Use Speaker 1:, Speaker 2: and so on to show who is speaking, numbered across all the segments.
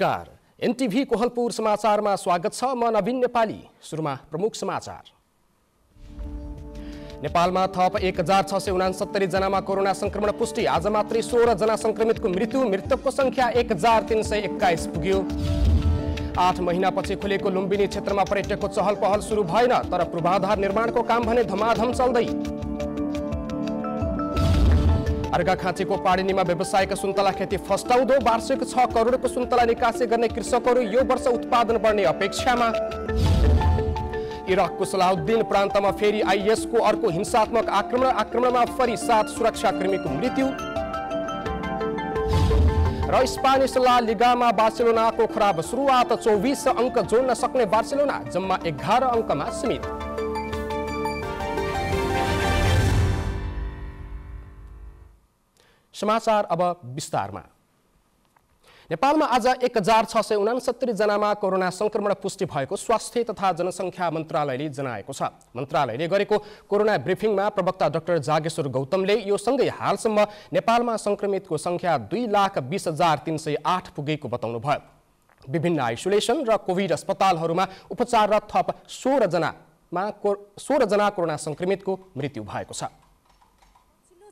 Speaker 1: नमस्कार एनटिभी कोहलपुर समाचारमा स्वागत छ म नवीन नेपाली सुरुमा प्रमुख समाचार नेपालमा थप एक हजार छ सय उनासत्तरी जनामा कोरोना संक्रमण पुष्टि आज मात्रै जना संक्रमितको मृत्यु मृतकको संख्या एक हजार तिन सय एक्काइस पुग्यो आठ महिनापछि खुलेको लुम्बिनी क्षेत्रमा पर्यटकको चहल पहल सुरु भएन तर पूर्वाधार निर्माणको काम भने धमाधम चल्दै अर्घाखाँचीको पाणिनीमा व्यवसायका सुन्तला खेती फस्टाउँदो वार्षिक छ करोडको सुन्तला निकासी गर्ने कृषकहरू यो वर्ष उत्पादन बढ्ने अपेक्षामा इराकको सलाउद्दिन प्रान्तमा फेरि आइएसको अर्को हिंसात्मक आक्रमण आक्रमणमा फेरि सात सुरक्षाकर्मीको मृत्यु र स्पानिस ला लिगामा बार्सिलोनाको खराब सुरुवात चौबिस अङ्क जोड्न सक्ने बार्सिलोना जम्मा एघार अङ्कमा सीमित समाचार अब विस्तारमा नेपालमा आज एक हजार छ सय उनासत्तरी जनामा कोरोना सङ्क्रमण पुष्टि भएको स्वास्थ्य तथा जनसङ्ख्या मन्त्रालयले जनाएको छ मन्त्रालयले गरेको कोरोना ब्रिफिङमा प्रवक्ता डाक्टर जागेश्वर गौतमले यो सँगै हालसम्म नेपालमा सङ्क्रमितको सङ्ख्या दुई लाख बिस हजार तिन सय आठ पुगेको बताउनुभयो विभिन्न आइसोलेसन र कोभिड अस्पतालहरूमा उपचाररत थप सोह्रजनामा को सोह्रजना कोरोना सङ्क्रमितको मृत्यु भएको छ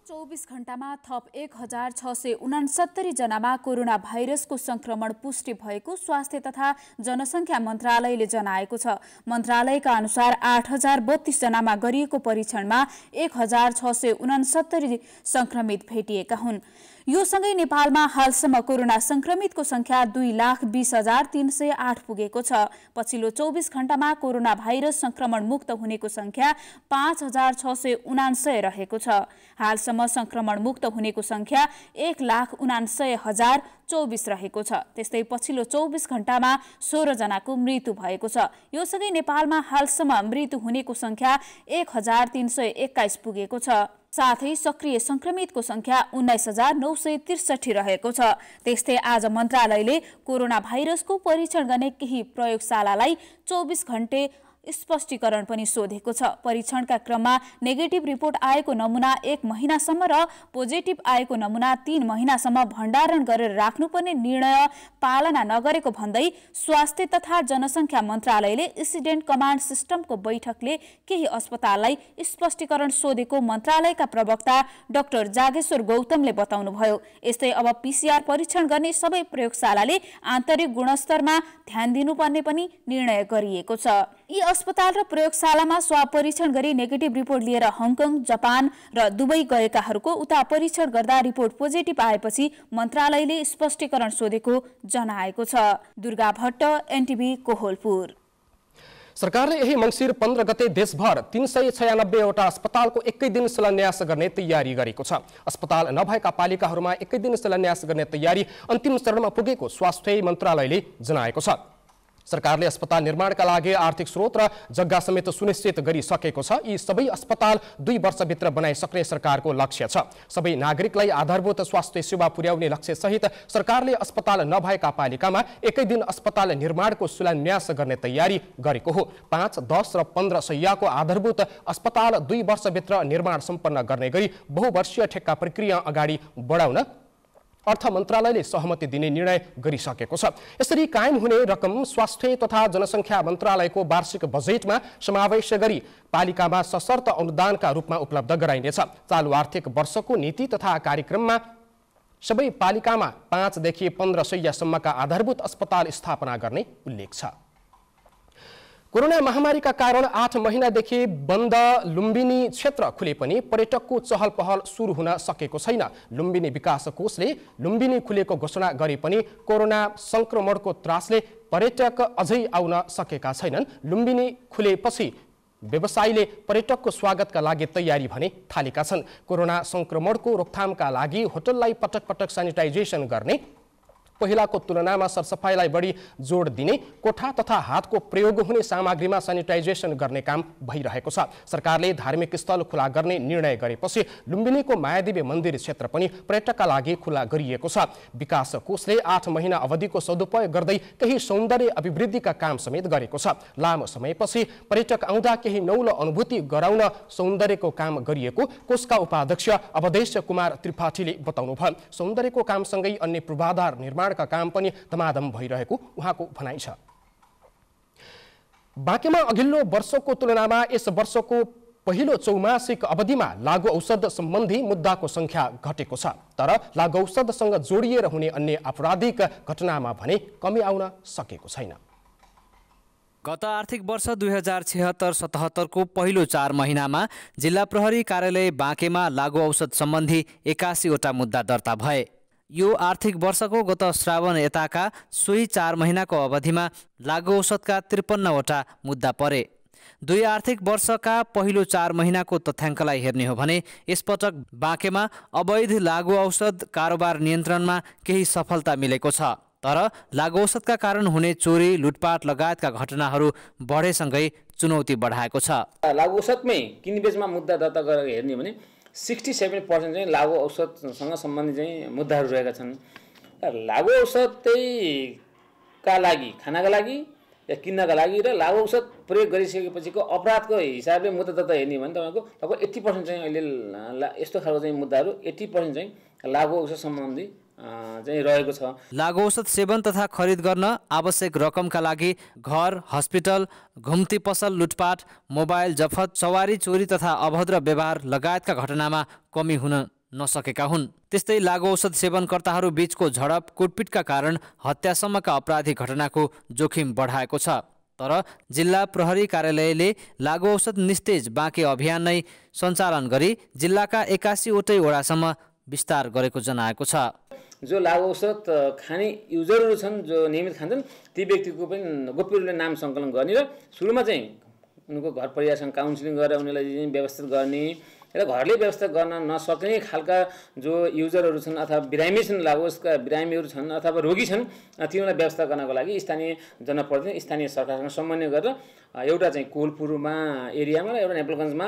Speaker 2: चौबिस घण्टामा थप एक हजार छ सय उनासत्तरी जनामा कोरोना भाइरसको संक्रमण पुष्टि भएको स्वास्थ्य तथा जनसङ्ख्या मन्त्रालयले जनाएको छ मन्त्रालयका अनुसार आठ हजार बत्तीस जनामा गरिएको परीक्षणमा एक हजार छ सय उनासत्तरी संक्रमित भेटिएका हुन् यो सँगै नेपालमा हालसम्म कोरोना संक्रमितको संख्या दुई लाख बिस हजार तिन सय आठ पुगेको छ पछिल्लो चौबिस घण्टामा कोरोना भाइरस संक्रमण मुक्त हुनेको संख्या पाँच हजार छ सय उनान्सय रहेको छ हालसम्म संक्रमण मुक्त हुनेको संख्या एक लाख उनान्सय हजार चौबिस रहेको छ त्यस्तै पछिल्लो चौबिस घण्टामा सोह्रजनाको मृत्यु भएको छ यो सँगै नेपालमा हालसम्म मृत्यु हुनेको संख्या एक हजार तिन सय एक्काइस पुगेको छ साथै सक्रिय संक्रमितको संख्या उन्नाइस हजार नौ सय त्रिसठी रहेको छ त्यस्तै आज मन्त्रालयले कोरोना भाइरसको परीक्षण गर्ने केही प्रयोगशालालाई चौबिस घण्टे स्पष्टीकरण पनि सोधेको छ परीक्षणका क्रममा नेगेटिभ रिपोर्ट आएको नमुना एक महिनासम्म र पोजिटिभ आएको नमुना तीन महिनासम्म भण्डारण गरेर राख्नुपर्ने निर्णय पालना नगरेको भन्दै स्वास्थ्य तथा जनसङ्ख्या मन्त्रालयले इन्सिडेन्ट कमान्ड सिस्टमको बैठकले केही अस्पताललाई स्पष्टीकरण सोधेको मन्त्रालयका प्रवक्ता डाक्टर जागेश्वर गौतमले बताउनुभयो यस्तै अब पिसिआर परीक्षण गर्ने सबै प्रयोगशालाले आन्तरिक गुणस्तरमा ध्यान दिनुपर्ने पनि निर्णय गरिएको छ अस्पताल र प्रयोगशालामा स्वाब परीक्षण गरी नेगेटिभ रिपोर्ट लिएर हङकङ जापान र दुबई गएकाहरूको उता परीक्षण गर्दा रिपोर्ट पोजिटिभ आएपछि मन्त्रालयले स्पष्टीकरण सोधेको जनाएको छ दुर्गा भट्ट एनटिभी कोहलपुर
Speaker 1: सरकारले यही मङ्सिर पन्ध्र गते देशभर तिन सय छयानब्बेवटा अस्पतालको एकै दिन शिलान्यास गर्ने तयारी गरेको छ अस्पताल नभएका पालिकाहरूमा एकै दिन शिलान्यास गर्ने तयारी अन्तिम चरणमा पुगेको स्वास्थ्य मन्त्रालयले जनाएको छ सरकारले अस्पताल निर्माणका लागि आर्थिक स्रोत र जग्गा समेत सुनिश्चित गरिसकेको छ यी सबै अस्पताल दुई वर्षभित्र बनाइसक्ने सरकारको लक्ष्य छ सबै नागरिकलाई आधारभूत स्वास्थ्य सेवा पुर्याउने लक्ष्यसहित सरकारले अस्पताल नभएका पालिकामा एकै दिन अस्पताल निर्माणको शिलान्यास गर्ने तयारी गरेको हो पाँच दस र पन्ध्र सयको आधारभूत अस्पताल दुई वर्षभित्र निर्माण सम्पन्न गर्ने गरी बहुवर्षीय ठेक्का प्रक्रिया अगाडि बढाउन अर्थ मन्त्रालयले सहमति दिने निर्णय गरिसकेको छ यसरी कायम हुने रकम स्वास्थ्य तथा जनसङ्ख्या मन्त्रालयको वार्षिक बजेटमा समावेश गरी पालिकामा सशर्त अनुदानका रूपमा उपलब्ध गराइनेछ चालु आर्थिक वर्षको नीति तथा कार्यक्रममा सबै पालिकामा पाँचदेखि पन्ध्र सयसम्मका आधारभूत अस्पताल स्थापना गर्ने उल्लेख छ कोरोना महामारीका कारण आठ महिनादेखि बन्द लुम्बिनी क्षेत्र खुले पनि पर्यटकको चहल पहल सुरु हुन सकेको छैन लुम्बिनी विकास कोषले लुम्बिनी खुलेको घोषणा गरे पनि कोरोना सङ्क्रमणको त्रासले पर्यटक अझै आउन सकेका छैनन् लुम्बिनी खुलेपछि व्यवसायीले पर्यटकको स्वागतका लागि तयारी भने थालेका छन् कोरोना सङ्क्रमणको रोकथामका लागि होटललाई पटक पटक सेनिटाइजेसन गर्ने पहिलाको तुलनामा सरसफाइलाई बढी जोड दिने कोठा तथा हातको प्रयोग हुने सामग्रीमा सेनिटाइजेसन गर्ने काम भइरहेको छ सरकारले धार्मिक स्थल खुला गर्ने निर्णय गरेपछि लुम्बिनीको मायादेवी मन्दिर क्षेत्र पनि पर्यटकका लागि खुला गरिएको छ विकास कोषले आठ महिना अवधिको सदुपयोग गर्दै केही सौन्दर्य अभिवृद्धिका काम समेत गरेको छ लामो समयपछि पर्यटक आउँदा केही नौलो अनुभूति गराउन सौन्दर्यको काम गरिएको कोषका उपाध्यक्ष अवधेश कुमार त्रिपाठीले बताउनुभयो सौन्दर्यको कामसँगै अन्य पूर्वाधार निर्माण निर्माणका काम पनि धमाधम भइरहेको उहाँको भनाइ छ बाँकीमा अघिल्लो वर्षको तुलनामा यस वर्षको पहिलो चौमासिक अवधिमा लागु औषध सम्बन्धी मुद्दाको सङ्ख्या घटेको छ तर लागु औषधसँग जोडिएर हुने अन्य आपराधिक घटनामा भने कमी आउन सकेको छैन
Speaker 3: गत आर्थिक वर्ष दुई हजार छिहत्तर सतहत्तरको पहिलो चार महिनामा जिल्ला प्रहरी कार्यालय बाँकेमा लागु औषध सम्बन्धी एकासीवटा मुद्दा दर्ता भए यो आर्थिक वर्षको गत श्रावण यताका सोही चार महिनाको अवधिमा लागु औषधका त्रिपन्नवटा मुद्दा परे दुई आर्थिक वर्षका पहिलो चार महिनाको तथ्याङ्कलाई हेर्ने हो भने यसपटक बाँकेमा अवैध लागु औषध कारोबार नियन्त्रणमा केही सफलता मिलेको छ तर लागु औषधका कारण हुने चोरी लुटपाट लगायतका घटनाहरू बढेसँगै चुनौती बढाएको छ
Speaker 4: लागु औषधमै किनबेचमा मुद्दा दर्ता गरेर हेर्ने भने सिक्सटी सेभेन पर्सेन्ट चाहिँ लागु औषधसँग सम्बन्धित चाहिँ मुद्दाहरू रहेका छन् लागु औषध त्यहीका लागि खानाका लागि या किन्नका लागि र लागु औषध प्रयोग गरिसकेपछिको अपराधको हिसाबले मुद्दा त हेर्ने भने तपाईँको लगभग एट्टी पर्सेन्ट चाहिँ अहिले यस्तो खालको चाहिँ मुद्दाहरू एट्टी पर्सेन्ट चाहिँ लागु औषध सम्बन्धी रहेको छ
Speaker 3: लागु औषध सेवन तथा खरिद गर्न आवश्यक रकमका लागि घर हस्पिटल घुम्ती पसल लुटपाट मोबाइल जफत सवारी चोरी तथा अभद्र व्यवहार लगायतका घटनामा कमी हुन नसकेका हुन् त्यस्तै लागु औषध सेवनकर्ताहरू बीचको झडप कुटपिटका कारण हत्यासम्मका अपराधी घटनाको जोखिम बढाएको छ तर जिल्ला प्रहरी कार्यालयले लागु औषध निस्तेज बाँकी अभियान नै सञ्चालन गरी जिल्लाका एकासीवटै वडासम्म विस्तार गरेको जनाएको छ
Speaker 4: जो लागु औषध खाने युजरहरू छन् जो नियमित खान्छन् ती व्यक्तिको पनि गोप्य रूपले नाम सङ्कलन गर्ने र सुरुमा चाहिँ उनको घर परिवारसँग काउन्सिलिङ गरेर उनीहरूलाई व्यवस्थित गर्ने र घरले व्यवस्था गर्न नसक्ने खालका जो युजरहरू छन् अथवा बिरामी छन् लागोस्का बिरामीहरू छन् अथवा रोगी छन् तिनीहरूलाई व्यवस्था गर्नको लागि स्थानीय जनप्रतिनिधि स्थानीय सरकारसँग समन्वय गरेर एउटा चाहिँ कोलपुरमा एरियामा र एउटा नेपालगञ्जमा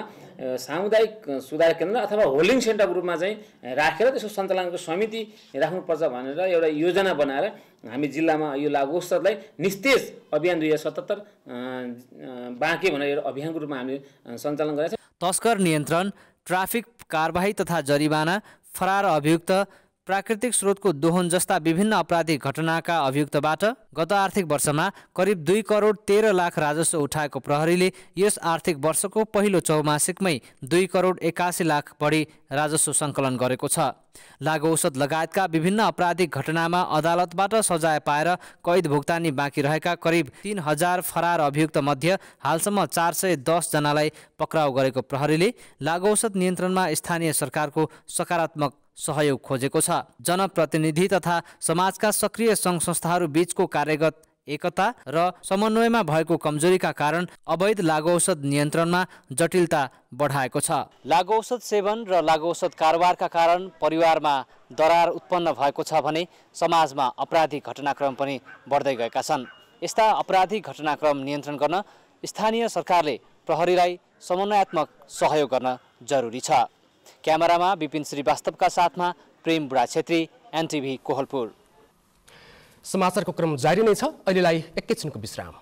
Speaker 4: सामुदायिक सुधार केन्द्र अथवा होल्डिङ सेन्टरको रूपमा चाहिँ राखेर त्यसको सञ्चालनको समिति राख्नुपर्छ भनेर एउटा योजना बनाएर हामी जिल्लामा यो लागु सरलाई निस्तेज अभियान दुई हजार सतहत्तर बाँके भनेर एउटा अभियानको रूपमा हामीले सञ्चालन गरेका छौँ
Speaker 3: तस्कर नियन्त्रण ट्राफिक कारवाही तथा जरिवाना फरार अभियुक्त प्राकृतिक स्रोतको दोहन जस्ता विभिन्न अपराधिक घटनाका अभियुक्तबाट गत आर्थिक वर्षमा करिब दुई करोड तेह्र लाख राजस्व उठाएको प्रहरीले यस आर्थिक वर्षको पहिलो चौमासिकमै दुई करोड एकासी लाख बढी राजस्व सङ्कलन गरेको छ लागु औषध लगायतका विभिन्न आपराधिक घटनामा अदालतबाट सजाय पाएर कैद भुक्तानी बाँकी रहेका करिब तिन हजार फरार अभियुक्त मध्य हालसम्म चार सय दसजनालाई पक्राउ गरेको प्रहरीले लागु औषध नियन्त्रणमा स्थानीय सरकारको सकारात्मक सहयोग खोजेको छ जनप्रतिनिधि तथा समाजका सक्रिय सङ्घ संस्थाहरू बिचको कार्यगत एकता र समन्वयमा भएको कमजोरीका कारण अवैध लागु औषध नियन्त्रणमा जटिलता बढाएको छ लागु औषध सेवन र लागु औषध कारोबारका कारण परिवारमा दरार उत्पन्न भएको छ भने समाजमा अपराधी घटनाक्रम पनि बढ्दै गएका छन् यस्ता अपराधी घटनाक्रम नियन्त्रण गर्न स्थानीय सरकारले प्रहरीलाई समन्वयात्मक सहयोग गर्न जरुरी छ क्यामेरामा विपिन श्रीवास्तवका साथमा प्रेम बुढा छेत्री एनटिभी कोहलपुर
Speaker 1: समाचारको क्रम जारी नै छ अहिलेलाई एकैछिनको विश्राम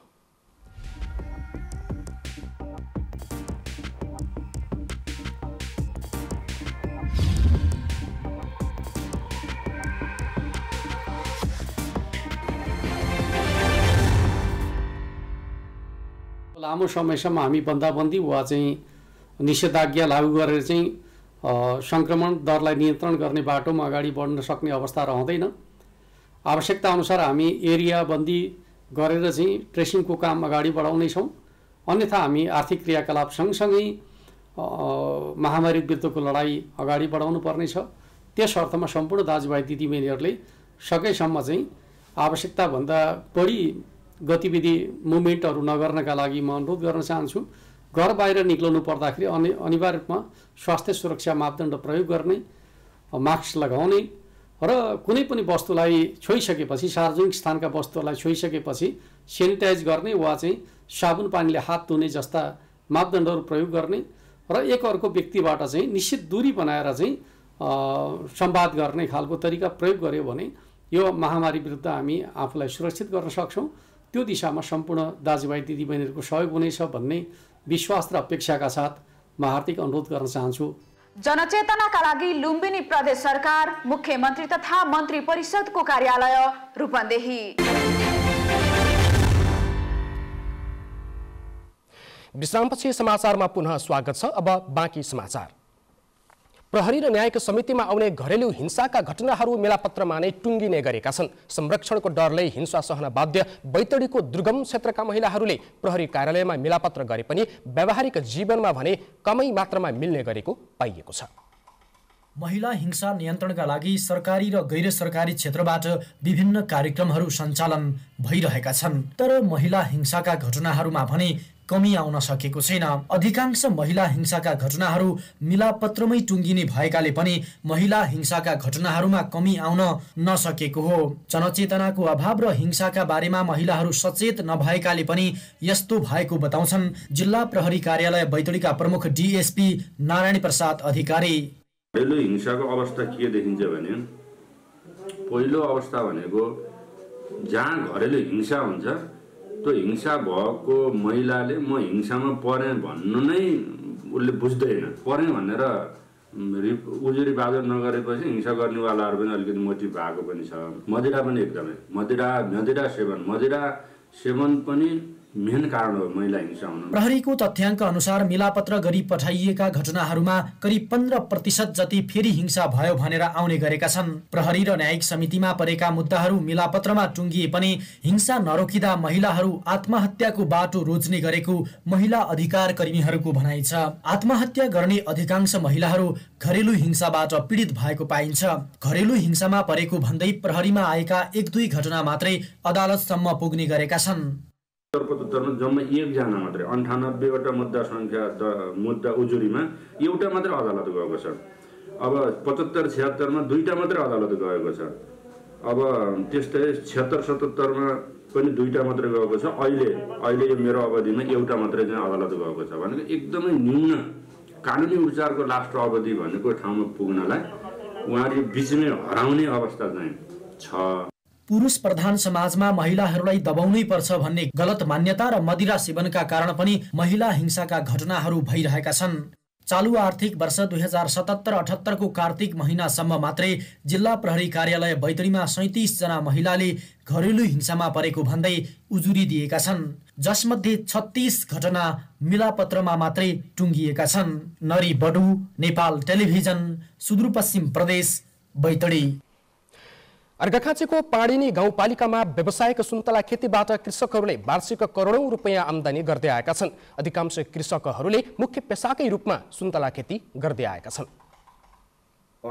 Speaker 5: लामो समयसम्म हामी बन्दाबन्दी वा चाहिँ निषेधाज्ञा लागू गरेर चाहिँ सङ्क्रमण दरलाई नियन्त्रण गर्ने बाटोमा अगाडि बढ्न सक्ने अवस्था रहँदैन आवश्यकता अनुसार हामी एरियाबन्दी गरेर चाहिँ ट्रेसिङको काम अगाडि बढाउनेछौँ अन्यथा हामी आर्थिक क्रियाकलाप सँगसँगै महामारी विरुद्धको लडाइँ अगाडि बढाउनु पर्नेछ त्यस अर्थमा सम्पूर्ण दाजुभाइ दिदीबहिनीहरूले सकेसम्म चाहिँ आवश्यकताभन्दा बढी गतिविधि मुभमेन्टहरू नगर्नका लागि म अनुरोध गर्न चाहन्छु घर बाहिर निक्लनु पर्दाखेरि अनि अनिवार्य रूपमा स्वास्थ्य सुरक्षा मापदण्ड प्रयोग गर्ने मास्क लगाउने र कुनै पनि वस्तुलाई छोइसकेपछि सार्वजनिक स्थानका वस्तुहरूलाई छोइसकेपछि सेनिटाइज गर्ने वा चाहिँ साबुन पानीले हात धुने जस्ता मापदण्डहरू प्रयोग गर्ने र एक अर्को व्यक्तिबाट चाहिँ निश्चित दूरी बनाएर चाहिँ सम्वाद गर्ने खालको तरिका प्रयोग गर्यो भने यो महामारी विरुद्ध हामी आफूलाई सुरक्षित गर्न सक्छौँ त्यो दिशामा सम्पूर्ण दाजुभाइ दिदीबहिनीहरूको सहयोग हुनेछ भन्ने विश्वास र अपेक्षाका साथ म हार्दिक अनुरोध गर्न चाहन्छु
Speaker 2: जनचेतनाका लागि लुम्बिनी प्रदेश सरकार मुख्यमन्त्री तथा मन्त्री परिषदको कार्यालय रूपन्देही
Speaker 1: विश्रामपछि समाचारमा पुनः स्वागत छ अब बाँकी समाचार प्रहरी र न्यायिक समितिमा आउने घरेलु हिंसाका घटनाहरू मेलापत्रमा नै टुङ्गिने गरेका छन् संरक्षणको डरले हिंसा सहन बाध्य बैतडीको दुर्गम क्षेत्रका महिलाहरूले प्रहरी कार्यालयमा मेलापत्र गरे पनि व्यावहारिक जीवनमा भने कमै मात्रामा मिल्ने गरेको पाइएको छ
Speaker 6: महिला हिंसा नियन्त्रणका लागि सरकारी र गैर सरकारी क्षेत्रबाट विभिन्न कार्यक्रमहरू सञ्चालन भइरहेका छन् तर महिला हिंसाका घटनाहरूमा भने कमी आउन सकेको छैन अधिकांश महिला हिंसाका घटनाहरू मिलापत्रमै टुङ्गिने भएकाले पनि महिला हिंसाका घटनाहरूमा कमी आउन नसकेको हो जनचेतनाको अभाव र हिंसाका बारेमा महिलाहरू सचेत नभएकाले पनि यस्तो भएको बताउँछन् जिल्ला प्रहरी कार्यालय बैतडीका प्रमुख डिएसपी नारायण प्रसाद अधिकारी
Speaker 7: घरेलु हिंसाको अवस्था के देखिन्छ भने पहिलो अवस्था भनेको जहाँ घरेलु हिंसा हुन्छ त्यो हिंसा भएको महिलाले म हिंसामा परेँ भन्नु नै उसले बुझ्दैन परेँ भनेर उजुरी बाजो नगरेपछि हिंसा गर्नेवालाहरू पनि अलिकति मोटिभ भएको पनि छ मदिरा पनि एकदमै मदिरा मदिरा सेवन मदिरा सेवन पनि मेन कारण हो महिला हिंसा हुनु
Speaker 6: प्रहरीको तथ्याङ्क अनुसार मिलापत्र गरी पठाइएका घटनाहरूमा करिब पन्ध्र प्रतिशत जति फेरि हिंसा भयो भनेर आउने गरेका छन् प्रहरी र न्यायिक समितिमा परेका मुद्दाहरू मिलापत्रमा टुङ्गिए पनि हिंसा नरोकिँदा महिलाहरू आत्महत्याको बाटो रोज्ने गरेको महिला अधिकार कर्मीहरूको भनाइ छ आत्महत्या गर्ने अधिकांश महिलाहरू घरेलु हिंसाबाट पीडित भएको पाइन्छ घरेलु हिंसामा परेको भन्दै प्रहरीमा आएका एक दुई घटना मात्रै अदालतसम्म पुग्ने गरेका छन्
Speaker 7: पचहत्तरमा जम्मा एकजना मात्रै अन्ठानब्बेवटा मुद्दा सङ्ख्या द मुद्दा उजुरीमा एउटा मात्रै अदालत गएको छ अब पचहत्तर छिहत्तरमा दुईवटा मात्रै अदालत गएको छ अब त्यस्तै छिहत्तर सतहत्तरमा पनि दुईवटा मात्रै गएको छ अहिले अहिले यो मेरो अवधिमा एउटा मात्रै चाहिँ अदालत गएको छ भनेको एकदमै न्यून कानुनी उपचारको लास्ट अवधि भनेको ठाउँमा पुग्नलाई उहाँले बिचमै हराउने अवस्था चाहिँ छ
Speaker 6: पुरुष प्रधान समाजमा महिलाहरूलाई दबाउनै पर्छ भन्ने गलत मान्यता र मदिरा सेवनका कारण पनि महिला हिंसाका घटनाहरू भइरहेका छन् चालु आर्थिक वर्ष दुई हजार सतहत्तर अठहत्तरको कार्तिक महिनासम्म मात्रै जिल्ला प्रहरी कार्यालय बैतडीमा सैतिसजना महिलाले घरेलु हिंसामा परेको भन्दै उजुरी दिएका छन् जसमध्ये छत्तिस घटना मिलापत्रमा मात्रै टुङ्गिएका छन् नरी बडु नेपाल टेलिभिजन सुदूरपश्चिम प्रदेश बैतडी
Speaker 1: अर्घाखाँचीको पाणिनी गाउँपालिकामा व्यावसायिक सुन्तला खेतीबाट कृषकहरूले वार्षिक करोडौँ रुपियाँ आम्दानी गर्दै आएका छन् अधिकांश कृषकहरूले मुख्य पेसाकै रूपमा सुन्तला खेती गर्दै आएका छन्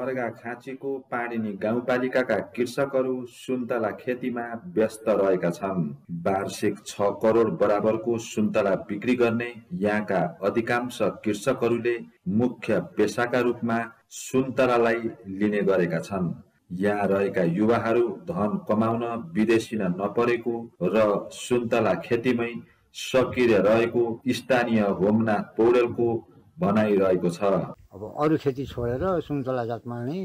Speaker 8: अर्घाखाँचीको पाणिनी गाउँपालिकाका कृषकहरू सुन्तला खेतीमा व्यस्त रहेका छन् वार्षिक छ करोड बराबरको सुन्तला बिक्री गर्ने यहाँका अधिकांश कृषकहरूले मुख्य पेसाका रूपमा सुन्तलालाई लिने गरेका छन् यहाँ रहेका युवाहरू धन कमाउन विदेशिन नपरेको र सुन्तला खेतीमै सक्रिय रहेको स्थानीय होमनाथ पौडेलको भनाइ रहेको छ
Speaker 7: अब
Speaker 6: अरू खेती छोडेर सुन्तला जातमा नै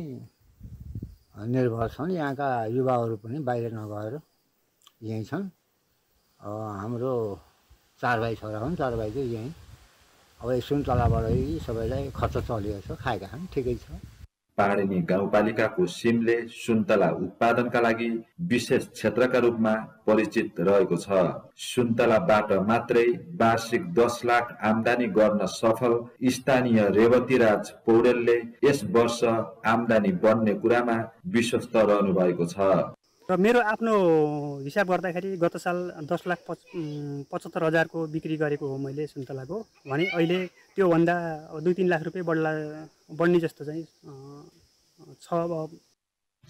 Speaker 6: निर्भर छन् यहाँका युवाहरू पनि बाहिर नगएर यहीँ छन् हाम्रो चार भाइ छोरा हुन् चार भाइ चाहिँ यहीँ अब यो सुन्तलाबाटै सबैलाई खर्च चलिरहेको छ खाएका छन् ठिकै छ
Speaker 8: पहाडिनी गाउँपालिकाको सिमले सुन्तला उत्पादनका लागि विशेष क्षेत्रका रूपमा परिचित रहेको छ सुन्तलाबाट मात्रै वार्षिक दस लाख आमदानी गर्न सफल स्थानीय रेवतीराज पौडेलले यस वर्ष आमदानी बढ्ने कुरामा विश्वस्त रहनु भएको छ
Speaker 5: र मेरो आफ्नो हिसाब गर्दाखेरि गत साल दस लाख पच पचहत्तर हजारको बिक्री गरेको हो मैले सुन्तलाको भने अहिले त्योभन्दा दुई तिन लाख रुपियाँ बढ्ला बढ्ने जस्तो चाहिँ छ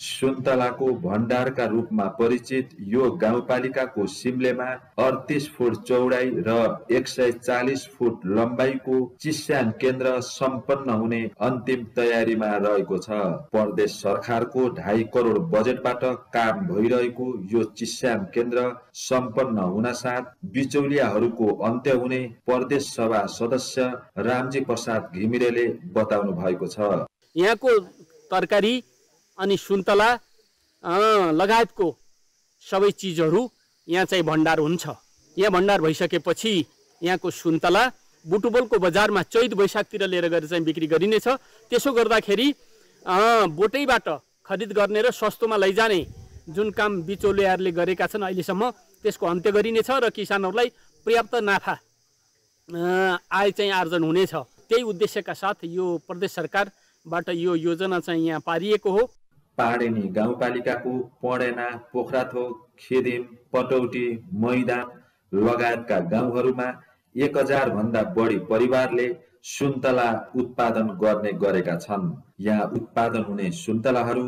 Speaker 8: सुन्तलाको भण्डारका रूपमा परिचित यो गाउँपालिकाको सिम्लेमा अडतिस फुट चौडाइ र एक सय चालिस फुट लम्बाइको चिस्यान केन्द्र सम्पन्न हुने अन्तिम तयारीमा रहेको छ प्रदेश सरकारको ढाई करोड बजेटबाट काम भइरहेको यो चिस्यान केन्द्र सम्पन्न हुनासाथ बिचौलियाहरूको अन्त्य हुने प्रदेश सभा सदस्य रामजी प्रसाद घिमिरेले बताउनु भएको छ
Speaker 5: यहाँको तरकारी अनि सुन्तला लगायतको सबै चिजहरू यहाँ चाहिँ भण्डार हुन्छ यहाँ भण्डार भइसकेपछि यहाँको सुन्तला बुटुबलको बजारमा चैत वैशाखतिर लिएर गएर चाहिँ बिक्री गरिनेछ त्यसो गर्दाखेरि बोटैबाट खरिद गर्ने र सस्तोमा लैजाने जुन काम बिचौलियाहरूले गरेका छन् अहिलेसम्म त्यसको अन्त्य गरिनेछ र किसानहरूलाई पर्याप्त नाफा आय चाहिँ आर्जन हुनेछ त्यही उद्देश्यका साथ यो प्रदेश सरकारबाट यो योजना चाहिँ यहाँ पारिएको हो
Speaker 8: पाडेनी गाउँपालिकाको पडेना पोखराथोक खेदेम पटौटी मैदान लगायतका गाउँहरूमा एक हजार भन्दा बढी परिवारले सुन्तला उत्पादन गर्ने गरेका छन् यहाँ उत्पादन हुने सुन्तलाहरू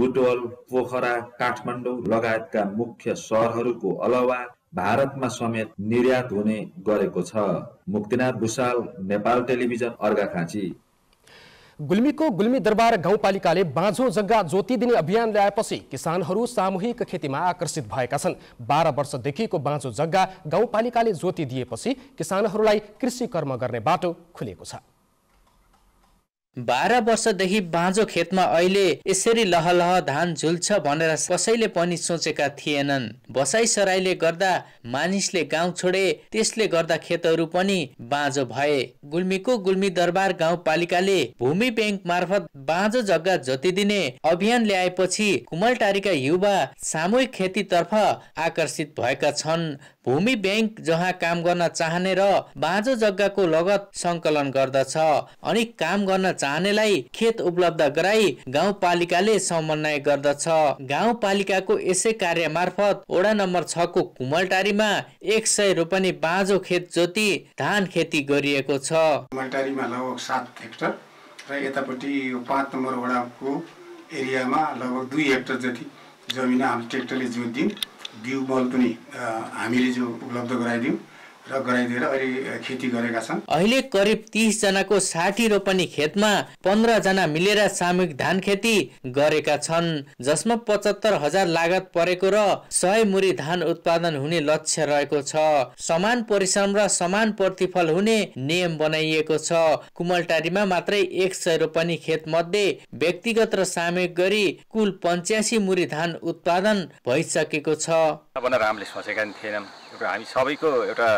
Speaker 8: बुटोल पोखरा काठमाडौँ लगायतका मुख्य सहरहरूको अलावा भारतमा समेत निर्यात हुने गरेको छ मुक्तिनाथ भूषाल नेपाल टेलिभिजन अर्घाखाँची
Speaker 1: गुल्मीको गुल्मी दरबार गाउँपालिकाले बाँझो जग्गा दिने अभियान ल्याएपछि किसानहरू सामूहिक खेतीमा आकर्षित भएका छन् बाह्र वर्षदेखिको बाँझो जग्गा गाउँपालिकाले जोतिदिएपछि किसानहरूलाई कृषि कर्म गर्ने बाटो खुलेको छ
Speaker 9: बाह्र वर्षदेखि बाँझो खेतमा अहिले यसरी लहलह धान झुल्छ भनेर कसैले पनि सोचेका थिएनन् बसाई सराईले गर्दा मानिसले गाउँ छोडे त्यसले गर्दा खेतहरू पनि बाँझो भए गुल्मीको गुल्मी दरबार गाउँपालिकाले भूमि ब्याङ्क मार्फत बाँझो जग्गा दिने अभियान ल्याएपछि कुमलटारीका युवा सामूहिक खेतीतर्फ आकर्षित भएका छन् भूमि ब्याङ्क जहाँ काम गर्न चाहने र बाँझो जग्गाको लगत सङ्कलन गर्दछ अनि काम गर्न चाहने चाहनेलाई खेत उपलब्ध गराई गाउँपालिकाले समन्वय गर्दछ गाउँपालिकाको यसै कार्य मार्फत वडा नम्बर को कुमलटारीमा एक सय रोपनी बाँझो खेत जोति धान खेती गरिएको छ
Speaker 4: कुमलटारीमा
Speaker 5: लगभग सात हेक्टर र यतापट्टि पाँच नम्बर वडाको एरियामा लगभग दुई हेक्टर जति जमिन हामी ट्रेक्टरले जोतिदियौँ बिउ मल पनि हामीले
Speaker 6: जो उपलब्ध गराइदियौँ र गराइदिएर अहिले खेती गरेका छन्
Speaker 9: अहिले करिब तिस जनाको साठी रोपनी खेतमा पन्ध्र जना मिलेर सामूहिक धान खेती गरेका छन् जसमा पचहत्तर हजार लागत परेको र सय मुरी धान उत्पादन हुने लक्ष्य रहेको छ समान परिश्रम र समान प्रतिफल हुने नियम बनाइएको छ कुमलटारीमा मात्रै एक सय रोपनी खेत मध्ये व्यक्तिगत र सामूहिक गरी कुल पञ्चासी मुरी धान उत्पादन भइसकेको छ
Speaker 7: भनेर हामीले सोचेका थिएनौँ र हामी सबैको एउटा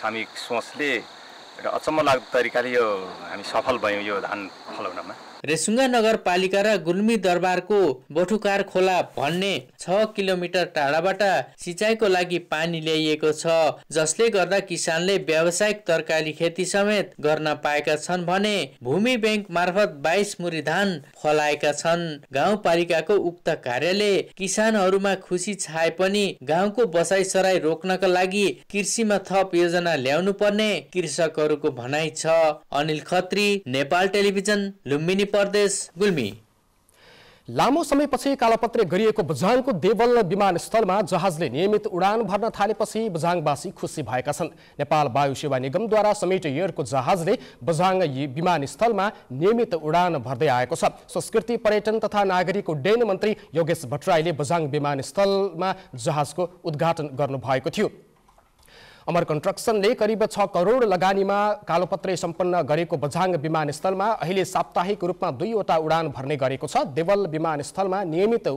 Speaker 7: सामूहिक सोचले एउटा अचम्म लाग्दो तरिकाले यो हामी सफल भयौँ यो धान फलाउनमा
Speaker 9: रेसुङ्गा नगरपालिका र गुल्मी दरबारको बोठुकार खोला भन्ने छ किलोमिटर टाढाबाट सिँचाइको लागि पानी ल्याइएको छ जसले गर्दा किसानले व्यावसायिक तरकारी खेती समेत गर्न पाएका छन् भने भूमि ब्याङ्क मार्फत बाइस मुरी धान फलाएका छन् गाउँपालिकाको उक्त कार्यले किसानहरूमा खुसी छाए पनि गाउँको बसाइ सराई रोक्नका लागि कृषिमा थप योजना ल्याउनु पर्ने कृषकहरूको भनाइ छ अनिल खत्री नेपाल टेलिभिजन लुम्बिनी प्रदेश गुल्मी लामो
Speaker 1: समयपछि कालापत्रे गरिएको बझाङको देवल विमानस्थलमा जहाजले नियमित उडान भर्न थालेपछि बझाङवासी खुसी भएका छन् नेपाल वायु सेवा निगमद्वारा समेट एयरको जहाजले बझाङ विमानस्थलमा नियमित उडान भर्दै आएको छ संस्कृति पर्यटन तथा नागरिक उड्डयन मन्त्री योगेश भट्टराईले बझाङ विमानस्थलमा जहाजको उद्घाटन गर्नुभएको थियो अमर कन्स्ट्रक्सनले करिब छ करोड लगानीमा कालोपत्रे सम्पन्न गरेको बझाङ विमानस्थलमा अहिले साप्ताहिक रूपमा दुईवटा उडान भर्ने गरेको छ देवल विमानस्थलमा नियमित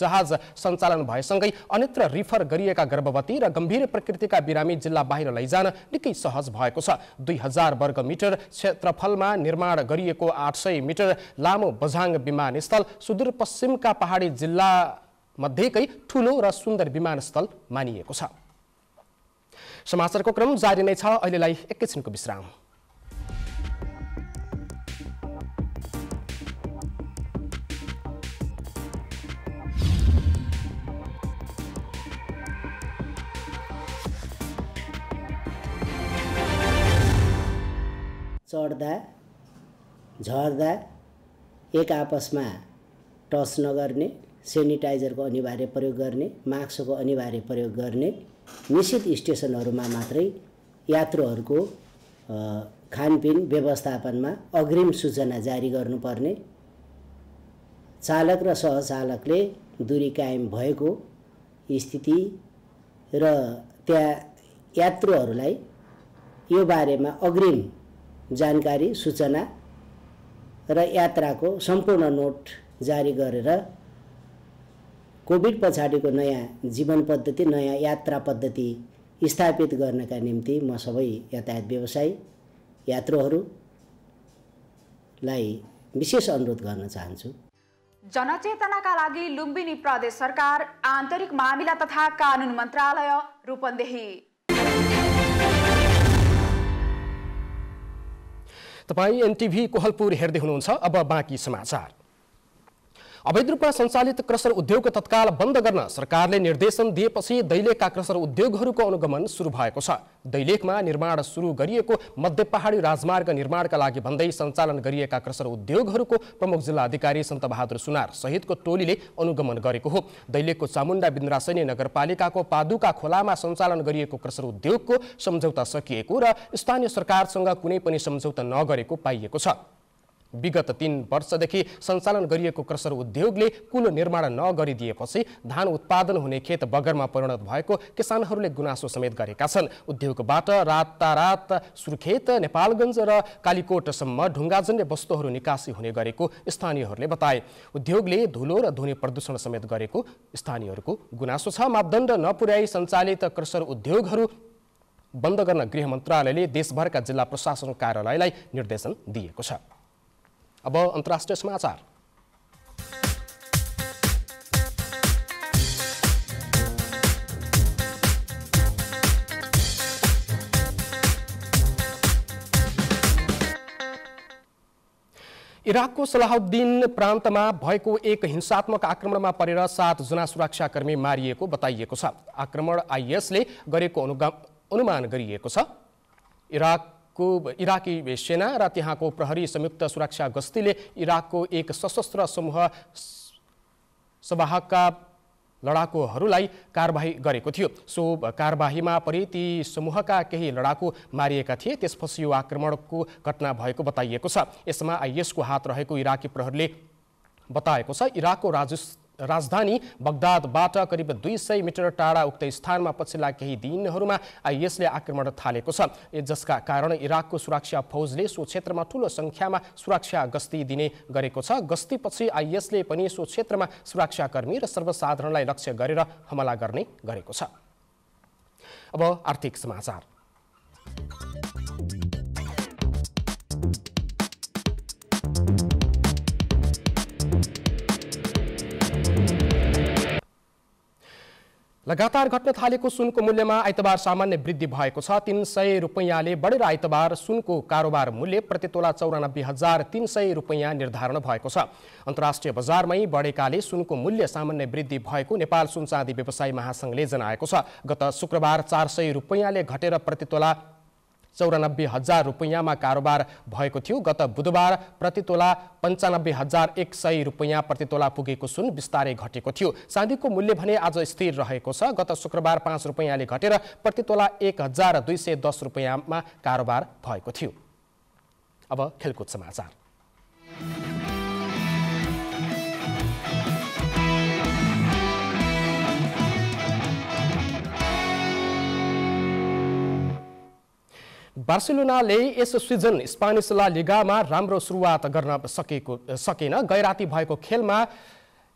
Speaker 1: जहाज सञ्चालन भएसँगै अन्यत्र रिफर गरिएका गर्भवती र गम्भीर प्रकृतिका बिरामी जिल्ला बाहिर लैजान निकै सहज भएको छ दुई हजार वर्ग मिटर क्षेत्रफलमा निर्माण गरिएको आठ सय मिटर लामो बझाङ विमानस्थल सुदूरपश्चिमका पहाडी जिल्ला मध्येकै ठुलो र सुन्दर विमानस्थल मानिएको छ समाचारको क्रम जारी नै छ अहिलेलाई एकैछिनको विश्राम
Speaker 5: चढ्दा झर्दा एक आपसमा टच नगर्ने सेनिटाइजरको अनिवार्य प्रयोग गर्ने मास्कको अनिवार्य प्रयोग गर्ने निश्चित स्टेसनहरूमा मात्रै यात्रुहरूको खानपिन व्यवस्थापनमा अग्रिम सूचना जारी गर्नुपर्ने चालक र सहचालकले दूरी कायम भएको स्थिति र त्यहाँ यात्रुहरूलाई यो बारेमा अग्रिम जानकारी सूचना र यात्राको सम्पूर्ण नोट जारी गरेर कोभिड पछाडिको नयाँ जीवन पद्धति नयाँ यात्रा पद्धति स्थापित गर्नका निम्ति म सबै यातायात व्यवसायी यात्रुहरूलाई विशेष अनुरोध गर्न चाहन्छु
Speaker 2: जनचेतनाका लागि लुम्बिनी प्रदेश सरकार आन्तरिक मामिला तथा कानुन मन्त्रालय रूपन्देही
Speaker 1: तपाईँ एनटिभी कोहलपुर हेर्दै हुनुहुन्छ अब बाँकी समाचार अवैध रूपमा सञ्चालित क्रसर उद्योगको तत्काल बन्द गर्न सरकारले निर्देशन दिएपछि दैलेखका क्रसर उद्योगहरूको अनुगमन सुरु भएको छ दैलेखमा निर्माण सुरु गरिएको मध्य पहाडी राजमार्ग निर्माणका लागि भन्दै सञ्चालन गरिएका क्रसर उद्योगहरूको प्रमुख जिल्ला अधिकारी जिल्लाधिकारी बहादुर सुनार सहितको टोलीले अनुगमन गरेको हो दैलेखको चामुण्डा बिन्द्रासैनी नगरपालिकाको पादुका खोलामा सञ्चालन गरिएको क्रसर उद्योगको सम्झौता सकिएको र स्थानीय सरकारसँग कुनै पनि सम्झौता नगरेको पाइएको छ विगत तीन वर्षदेखि सञ्चालन गरिएको क्रसर उद्योगले कुलो निर्माण नगरिदिएपछि धान उत्पादन हुने खेत बगरमा परिणत भएको किसानहरूले गुनासो समेत गरेका छन् उद्योगबाट रातारात सुर्खेत नेपालगञ्ज र कालीकोटसम्म ढुङ्गाजन्य वस्तुहरू निकासी हुने गरेको स्थानीयहरूले बताए उद्योगले धुलो र ध्वनि प्रदूषण समेत गरेको स्थानीयहरूको गुनासो छ मापदण्ड नपुर्याई सञ्चालित क्रसर उद्योगहरू बन्द गर्न गृह मन्त्रालयले देशभरका जिल्ला प्रशासन कार्यालयलाई निर्देशन दिएको छ अब अन्तर्राष्ट्रिय समाचार इराकको सलाहुद्दिन प्रान्तमा भएको एक हिंसात्मक आक्रमणमा परेर सातजना सुरक्षाकर्मी मारिएको बताइएको छ आक्रमण आइएसले गरेको अनुमान गरिएको छ इराक को इराकी सेना र त्यहाँको प्रहरी संयुक्त सुरक्षा गस्तीले इराकको एक सशस्त्र समूह सवाहकका लडाकुहरूलाई कारवाही गरेको थियो सो कारवाहीमा परि ती समूहका केही लडाकु मारिएका थिए त्यसपछि यो आक्रमणको घटना भएको बताइएको छ यसमा आइएसको हात रहेको इराकी प्रहरीले बताएको छ इराकको राजस्व राजधानी बगदादबाट करिब दुई सय मिटर टाढा उक्त स्थानमा पछिल्ला केही दिनहरूमा यसले आक्रमण थालेको छ जसका कारण इराकको सुरक्षा फौजले सो क्षेत्रमा ठूलो सङ्ख्यामा सुरक्षा गस्ती दिने गरेको छ गस्तीपछि आइएसले पनि सो क्षेत्रमा सुरक्षाकर्मी र सर्वसाधारणलाई लक्ष्य गरेर हमला गर्ने गरेको छ अब आर्थिक समाचार लगातार घट्न थालेको सुनको मूल्यमा आइतबार सामान्य वृद्धि भएको छ तिन सय रुपैयाँले बढेर आइतबार सुनको कारोबार मूल्य प्रतितोला चौरानब्बे हजार तिन सय रुपैयाँ निर्धारण भएको छ अन्तर्राष्ट्रिय बजारमै बढेकाले सुनको मूल्य सामान्य वृद्धि भएको नेपाल सुन चाँदी व्यवसायी महासङ्घले जनाएको छ गत शुक्रबार चार सय रुपैयाँले घटेर प्रतितोला चौरानब्बे हजार रुपियाँमा कारोबार भएको थियो गत बुधबार प्रतितोला पन्चानब्बे हजार एक सय रुपियाँ प्रतितोला पुगेको सुन बिस्तारै घटेको थियो चाँदीको मूल्य भने आज स्थिर रहेको छ गत शुक्रबार पाँच रुपियाँले घटेर प्रतितोला एक हजार दुई सय दस रुपियाँमा कारोबार भएको थियो अब खेलकुद समाचार बार्सिलोनाले यस सिजन स्पानिस ला लिगामा राम्रो सुरुवात गर्न सकेको सकेन गैराती भएको खेलमा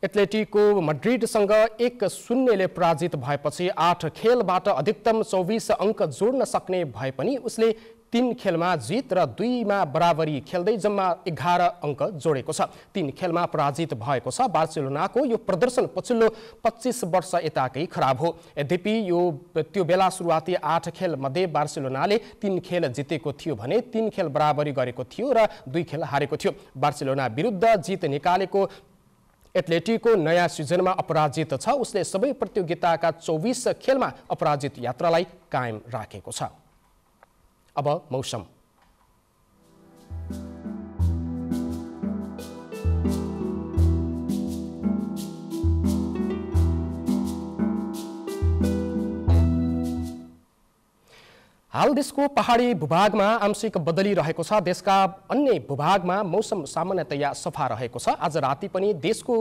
Speaker 1: एथलेटिको मड्रिडसँग एक शून्यले पराजित भएपछि आठ खेलबाट अधिकतम चौबिस अङ्क जोड्न सक्ने भए पनि उसले तिन खेलमा जित र दुईमा बराबरी खेल्दै जम्मा एघार अङ्क जोडेको छ तिन खेलमा पराजित भएको छ बार्सिलोनाको यो प्रदर्शन पछिल्लो पच्चिस वर्ष यताकै खराब हो यद्यपि यो त्यो बेला सुरुवाती आठ खेलमध्ये बार्सिलोनाले तिन खेल जितेको थियो भने तिन खेल बराबरी गरेको थियो र दुई खेल हारेको थियो बार्सिलोना विरुद्ध जित निकालेको एथलेटिको नयाँ सिजनमा अपराजित छ उसले सबै प्रतियोगिताका चौबिस खेलमा अपराजित यात्रालाई कायम राखेको छ अब मौसम हाल देशको पहाडी भूभागमा आंशिक बदली रहेको छ देशका अन्य भूभागमा मौसम सामान्यतया सफा रहेको छ आज राति पनि देशको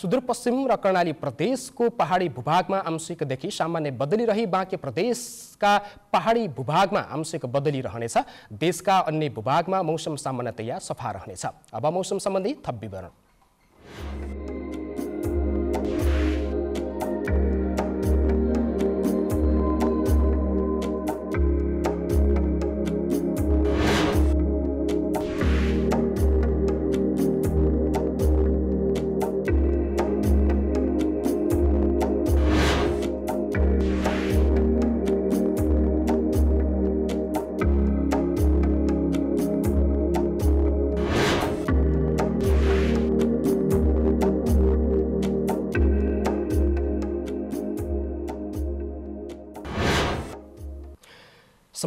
Speaker 1: सुदूरपश्चिम र कर्णाली प्रदेशको पहाडी भूभागमा आंशिकदेखि सामान्य बदली रही बाँकी प्रदेशका पहाडी भूभागमा आंशिक बदली रहनेछ देशका अन्य भूभागमा मौसम सामान्यतया सफा रहनेछ अब मौसम सम्बन्धी थप विवरण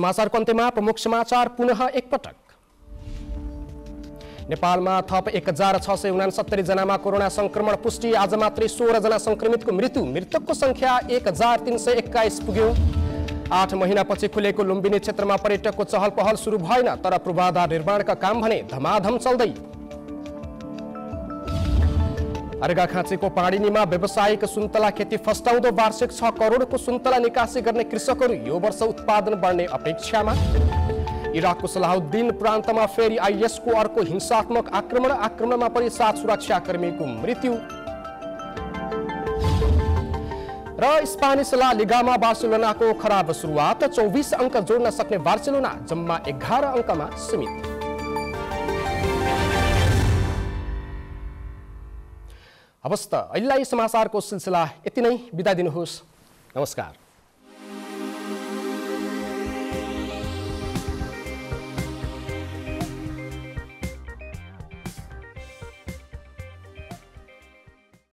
Speaker 1: समाचारको अन्त्यमा प्रमुख समाचार पुनः एकपटक नेपालमा थप एक हजार छ सय उनासत्तरी जनामा कोरोना संक्रमण पुष्टि आज मात्रै सोह्रजना संक्रमितको मृत्यु मृतकको संख्या एक हजार तिन सय एक्काइस पुग्यो आठ महिनापछि खुलेको लुम्बिनी क्षेत्रमा पर्यटकको चहल पहल सुरु भएन तर पूर्वाधार निर्माणका काम भने धमाधम चल्दै अर्घा खाँचेको पाणिनीमा व्यावसायिक सुन्तला खेती फस्टाउँदो वार्षिक छ करोडको सुन्तला निकासी गर्ने कृषकहरू यो वर्ष उत्पादन बढ्ने अपेक्षामा इराकको सलाहुद्दिन प्रान्तमा फेरि आइएसको अर्को हिंसात्मक आक्रमण आक्रमणमा पनि सात सुरक्षाकर्मीको मृत्यु र स्पानिस ला लिगामा बार्सिलोनाको खराब सुरुवात चौबिस अङ्क जोड्न सक्ने बार्सिलोना जम्मा एघार अङ्कमा सीमित हवस् त अहिलेलाई समाचारको सिलसिला यति नै बिदा दिनुहोस् नमस्कार